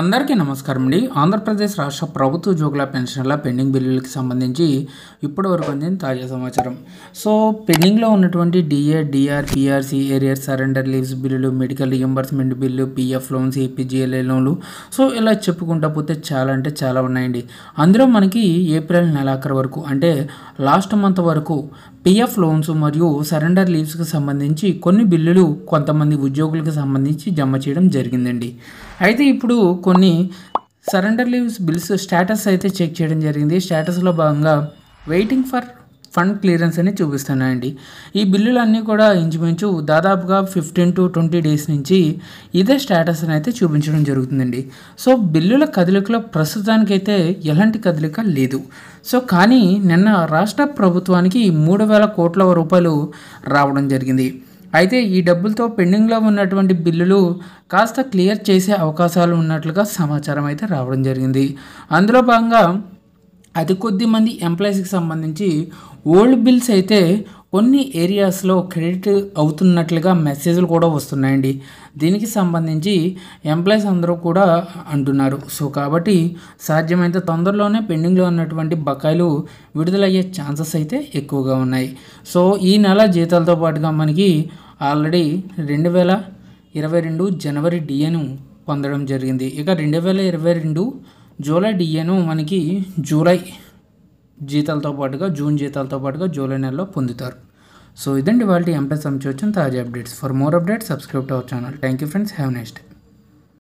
అందరికీ నమస్కారం అండి ఆంధ్రప్రదేశ్ రాష్ట్ర ప్రభుత్వ ఉద్యోగుల పెన్షన్ల పెండింగ్ బిల్లులకి సంబంధించి ఇప్పటి వరకు అందిన తాజా సమాచారం సో పెండింగ్లో ఉన్నటువంటి DA DR PRC arrear surrender leaves బిల్లులు medical reimbursement bill PF loans APGLI లోన్లు సో ఇలా చెప్పుకుంటా పోతే చాలా అంటే చాలా ఉన్నాయండి అందులో మనకి ఏప్రిల్ నెలాఖరు వరకు అంటే లాస్ట్ మంత్ వరకు పిఎఫ్ లోన్స్ మరియు సరెండర్ లీవ్స్కి సంబంధించి కొన్ని బిల్లులు కొంతమంది ఉద్యోగులకు సంబంధించి జమ చేయడం జరిగిందండి అయితే ఇప్పుడు కొన్ని సరెండర్ లీవ్స్ బిల్స్ స్టేటస్ అయితే చెక్ చేయడం జరిగింది స్టేటస్లో భాగంగా వెయిటింగ్ ఫర్ ఫండ్ క్లియరెన్స్ అని చూపిస్తున్నాయండి ఈ బిల్లులన్నీ కూడా ఇంచుమించు దాదాపుగా ఫిఫ్టీన్ టు ట్వంటీ డేస్ నుంచి ఇదే స్టేటస్ని అయితే చూపించడం జరుగుతుందండి సో బిల్లుల కదలికలో ప్రస్తుతానికైతే ఎలాంటి కదలిక లేదు సో కానీ నిన్న రాష్ట్ర ప్రభుత్వానికి మూడు వేల కోట్ల రూపాయలు రావడం జరిగింది అయితే ఈ డబ్బులతో పెండింగ్లో ఉన్నటువంటి బిల్లులు కాస్త క్లియర్ చేసే అవకాశాలు ఉన్నట్లుగా సమాచారం అయితే రావడం జరిగింది అందులో భాగంగా అతి కొద్ది మంది ఎంప్లాయీస్కి సంబంధించి ఓల్డ్ బిల్స్ అయితే కొన్ని ఏరియాస్లో క్రెడిట్ అవుతున్నట్లుగా మెసేజ్లు కూడా వస్తున్నాయండి దీనికి సంబంధించి ఎంప్లాయీస్ అందరూ కూడా అంటున్నారు సో కాబట్టి సాధ్యమైనంత తొందరలోనే పెండింగ్లో ఉన్నటువంటి బకాయిలు విడుదలయ్యే ఛాన్సెస్ అయితే ఎక్కువగా ఉన్నాయి సో ఈ నెల జీతాలతో పాటుగా మనకి ఆల్రెడీ రెండు వేల ఇరవై రెండు జనవరి డిఏను పొందడం జరిగింది ఇక రెండు వేల ఇరవై రెండు జూలై డిఏను మనకి జూలై జీతాలతో పాటుగా జూన్ జీతాలతో పాటుగా జూలై నెలలో పొందుతారు సో ఇదండి వాళ్ళ ఎంపీఎస్ వచ్చిన తాజా updates for more updates subscribe to our channel thank you friends have next